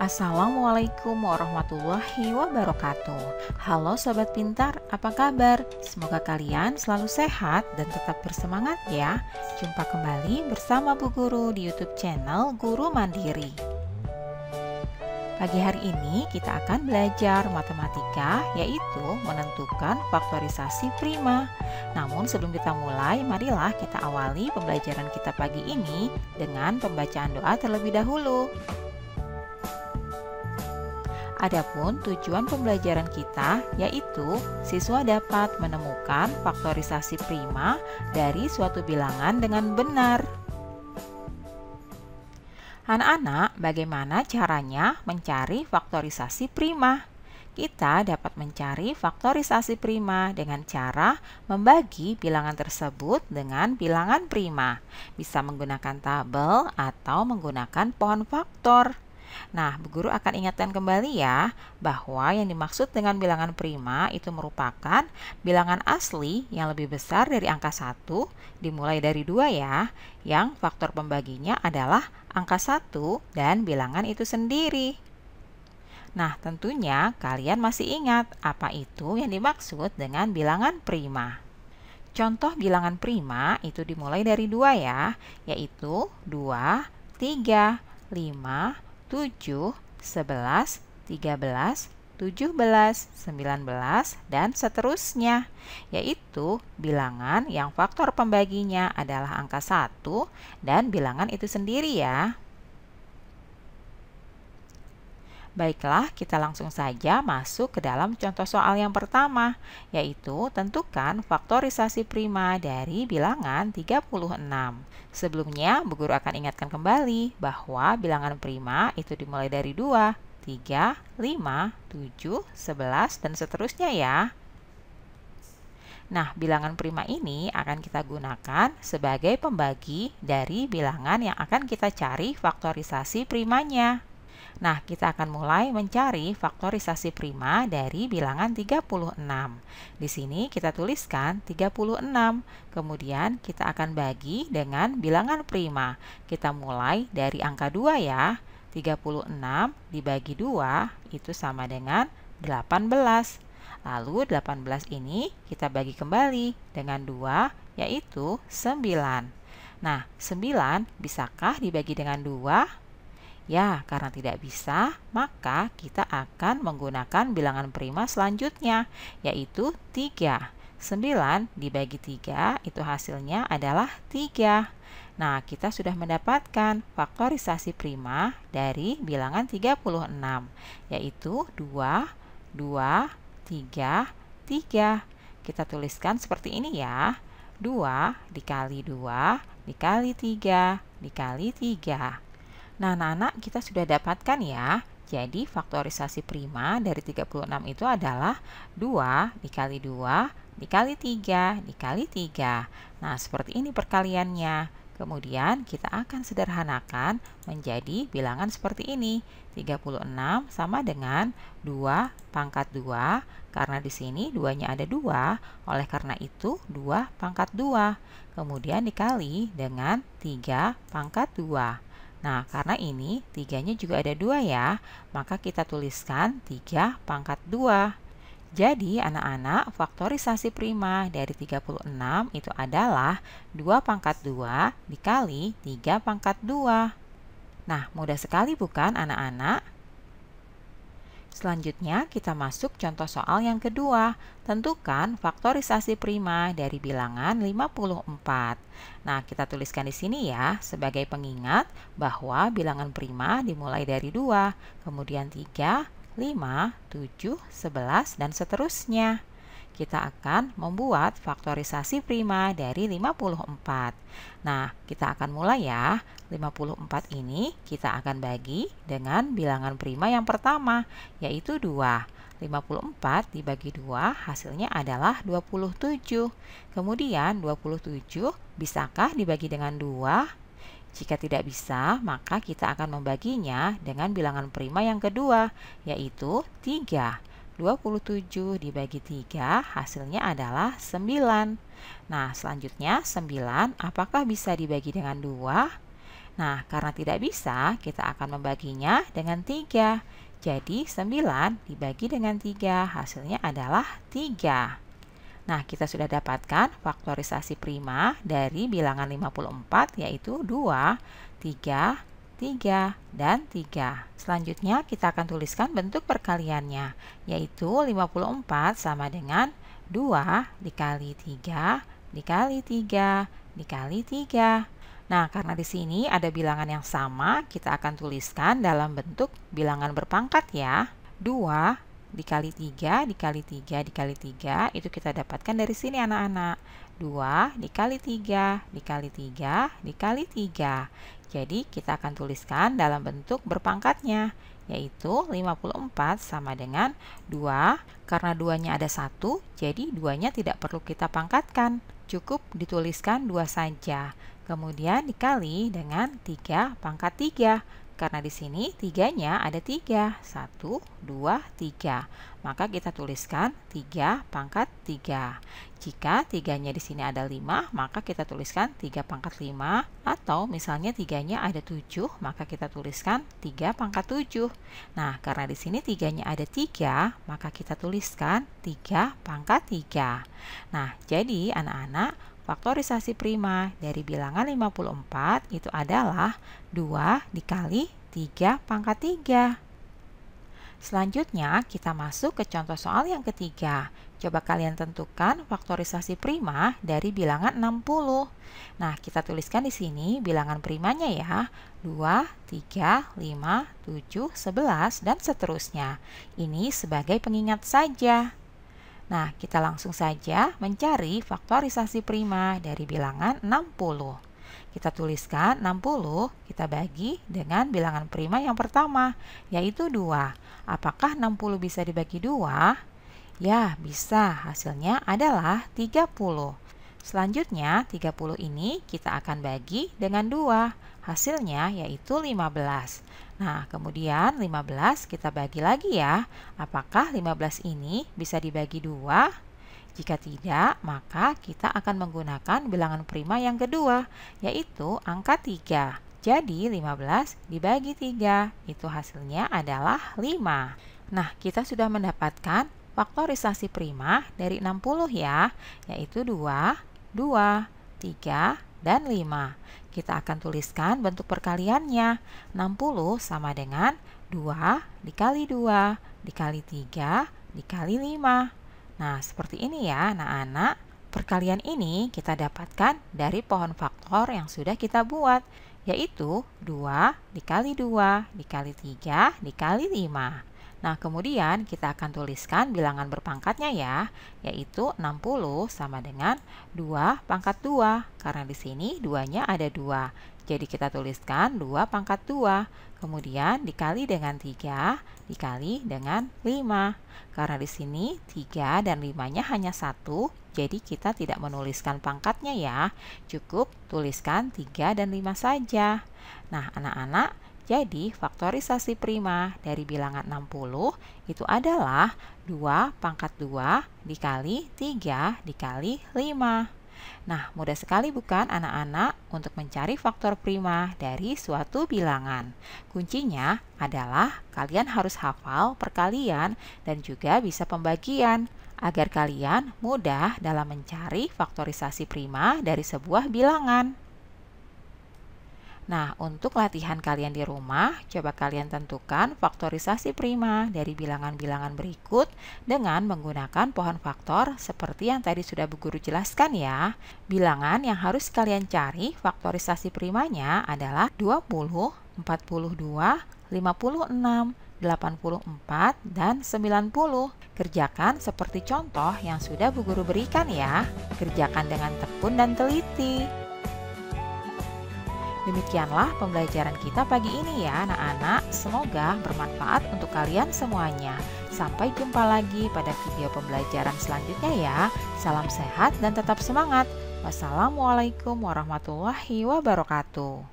Assalamualaikum warahmatullahi wabarakatuh. Halo sobat pintar, apa kabar? Semoga kalian selalu sehat dan tetap bersemangat ya. Jumpa kembali bersama Bu Guru di YouTube channel Guru Mandiri. Pagi hari ini kita akan belajar matematika yaitu menentukan faktorisasi prima. Namun sebelum kita mulai, marilah kita awali pembelajaran kita pagi ini dengan pembacaan doa terlebih dahulu. Adapun tujuan pembelajaran kita yaitu siswa dapat menemukan faktorisasi prima dari suatu bilangan dengan benar. Anak-anak, bagaimana caranya mencari faktorisasi prima? Kita dapat mencari faktorisasi prima dengan cara membagi bilangan tersebut dengan bilangan prima. Bisa menggunakan tabel atau menggunakan pohon faktor. Nah, Bu Guru akan ingatkan kembali ya bahwa yang dimaksud dengan bilangan prima itu merupakan bilangan asli yang lebih besar dari angka 1 dimulai dari 2 ya, yang faktor pembaginya adalah angka 1 dan bilangan itu sendiri. Nah, tentunya kalian masih ingat apa itu yang dimaksud dengan bilangan prima. Contoh bilangan prima itu dimulai dari dua ya, yaitu 2, 3, 5, 7, 11, 13, 17, 19, dan seterusnya, yaitu bilangan yang faktor pembaginya adalah angka 1 dan bilangan itu sendiri ya. Baiklah, kita langsung saja masuk ke dalam contoh soal yang pertama, yaitu tentukan faktorisasi prima dari bilangan 36. Sebelumnya, Bu Guru akan ingatkan kembali bahwa bilangan prima itu dimulai dari 2, 3, 5, 7, 11, dan seterusnya ya. Nah, bilangan prima ini akan kita gunakan sebagai pembagi dari bilangan yang akan kita cari faktorisasi primanya. Nah, kita akan mulai mencari faktorisasi prima dari bilangan 36. Di sini kita tuliskan 36, kemudian kita akan bagi dengan bilangan prima. Kita mulai dari angka 2 ya. 36 dibagi 2 itu sama dengan 18. Lalu 18 ini kita bagi kembali dengan 2 yaitu 9. Nah, 9 bisakah dibagi dengan 2? Ya, karena tidak bisa, maka kita akan menggunakan bilangan prima selanjutnya, yaitu 3. 9 dibagi 3 itu hasilnya adalah 3. Nah, kita sudah mendapatkan faktorisasi prima dari bilangan 36, yaitu 2, 2, 3, 3. Kita tuliskan seperti ini ya. 2 dikali 2 dikali 3 dikali 3. Nah, anak-anak kita sudah dapatkan ya. Jadi, faktorisasi prima dari 36 itu adalah 2 dikali 2 dikali 3 dikali 3. Nah, seperti ini perkaliannya. Kemudian kita akan sederhanakan menjadi bilangan seperti ini. 36 sama dengan 2 pangkat 2 karena di sini 2-nya ada 2, oleh karena itu 2 pangkat 2. Kemudian dikali dengan 3 pangkat 2. Nah, karena ini tiganya juga ada dua ya, maka kita tuliskan 3 pangkat 2. Jadi, anak-anak, faktorisasi prima dari 36 itu adalah 2 pangkat 2 dikali 3 pangkat 2. Nah, mudah sekali bukan anak-anak? Selanjutnya, kita masuk contoh soal yang kedua. Tentukan faktorisasi prima dari bilangan 54. Nah, kita tuliskan di sini ya sebagai pengingat bahwa bilangan prima dimulai dari 2, kemudian 3, 5, 7, 11, dan seterusnya kita akan membuat faktorisasi prima dari 54. Nah, kita akan mulai ya. 54 ini kita akan bagi dengan bilangan prima yang pertama, yaitu 2. 54 dibagi 2 hasilnya adalah 27. Kemudian 27 bisakah dibagi dengan 2? Jika tidak bisa, maka kita akan membaginya dengan bilangan prima yang kedua, yaitu 3. 27 dibagi 3 hasilnya adalah 9. Nah, selanjutnya 9 apakah bisa dibagi dengan 2? Nah, karena tidak bisa, kita akan membaginya dengan 3. Jadi 9 dibagi dengan 3 hasilnya adalah 3. Nah, kita sudah dapatkan faktorisasi prima dari bilangan 54 yaitu 2, 3, 3, dan 3. Selanjutnya kita akan tuliskan bentuk perkaliannya, yaitu 54 sama dengan 2 dikali 3 dikali 3 dikali 3. Nah, karena di sini ada bilangan yang sama, kita akan tuliskan dalam bentuk bilangan berpangkat ya. 2 dikali 3 dikali 3 dikali 3 itu kita dapatkan dari sini anak-anak. 2 dikali 3 dikali 3 dikali 3 jadi kita akan tuliskan dalam bentuk berpangkatnya, yaitu 54 sama dengan 2, karena 2-nya ada 1, jadi 2-nya tidak perlu kita pangkatkan, cukup dituliskan 2 saja. Kemudian dikali dengan 3 pangkat 3, karena di sini 3-nya ada 3, 1, 2, 3 maka kita tuliskan 3 pangkat 3. Jika 3-nya di sini ada 5, maka kita tuliskan 3 pangkat 5. Atau misalnya 3-nya ada 7, maka kita tuliskan 3 pangkat 7. Nah, karena di sini 3-nya ada 3, maka kita tuliskan 3 pangkat 3. Nah, jadi anak-anak, faktorisasi prima dari bilangan 54 itu adalah 2 dikali 3 pangkat 3. Selanjutnya, kita masuk ke contoh soal yang ketiga. Coba kalian tentukan faktorisasi prima dari bilangan 60. Nah, kita tuliskan di sini bilangan primanya ya. 2, 3, 5, 7, 11, dan seterusnya. Ini sebagai pengingat saja. Nah, kita langsung saja mencari faktorisasi prima dari bilangan 60. Kita tuliskan 60 kita bagi dengan bilangan prima yang pertama, yaitu 2. Apakah 60 bisa dibagi 2? Ya, bisa. Hasilnya adalah 30. Selanjutnya, 30 ini kita akan bagi dengan 2. Hasilnya yaitu 15. Nah, kemudian 15 kita bagi lagi ya. Apakah 15 ini bisa dibagi 2? Jika tidak, maka kita akan menggunakan bilangan prima yang kedua, yaitu angka 3. Jadi 15 dibagi 3, itu hasilnya adalah 5. Nah, kita sudah mendapatkan faktorisasi prima dari 60 ya, yaitu 2, 2, 3, dan 5. Kita akan tuliskan bentuk perkaliannya. 60 sama dengan 2 dikali 2 dikali 3 dikali 5. Nah, seperti ini ya anak-anak. Perkalian ini kita dapatkan dari pohon faktor yang sudah kita buat, yaitu 2 dikali 2 dikali 3 dikali 5. Nah, kemudian kita akan tuliskan bilangan berpangkatnya ya, yaitu 60 sama dengan 2 pangkat 2, karena di sini 2-nya ada 2. Jadi kita tuliskan 2 pangkat 2, kemudian dikali dengan 3, dikali dengan 5. Karena di sini 3 dan 5-nya hanya 1, jadi kita tidak menuliskan pangkatnya ya, cukup tuliskan 3 dan 5 saja. Nah, anak-anak, jadi, faktorisasi prima dari bilangan 60 itu adalah 2 pangkat 2 dikali 3 dikali 5. Nah, mudah sekali bukan anak-anak untuk mencari faktor prima dari suatu bilangan. Kuncinya adalah kalian harus hafal perkalian dan juga bisa pembagian agar kalian mudah dalam mencari faktorisasi prima dari sebuah bilangan. Nah, untuk latihan kalian di rumah, coba kalian tentukan faktorisasi prima dari bilangan-bilangan berikut dengan menggunakan pohon faktor seperti yang tadi sudah Bu Guru jelaskan ya. Bilangan yang harus kalian cari faktorisasi primanya adalah 20, 42, 56, 84, dan 90. Kerjakan seperti contoh yang sudah Bu Guru berikan ya. Kerjakan dengan tekun dan teliti. Demikianlah pembelajaran kita pagi ini ya anak-anak. Semoga bermanfaat untuk kalian semuanya. Sampai jumpa lagi pada video pembelajaran selanjutnya ya. Salam sehat dan tetap semangat. Wassalamualaikum warahmatullahi wabarakatuh.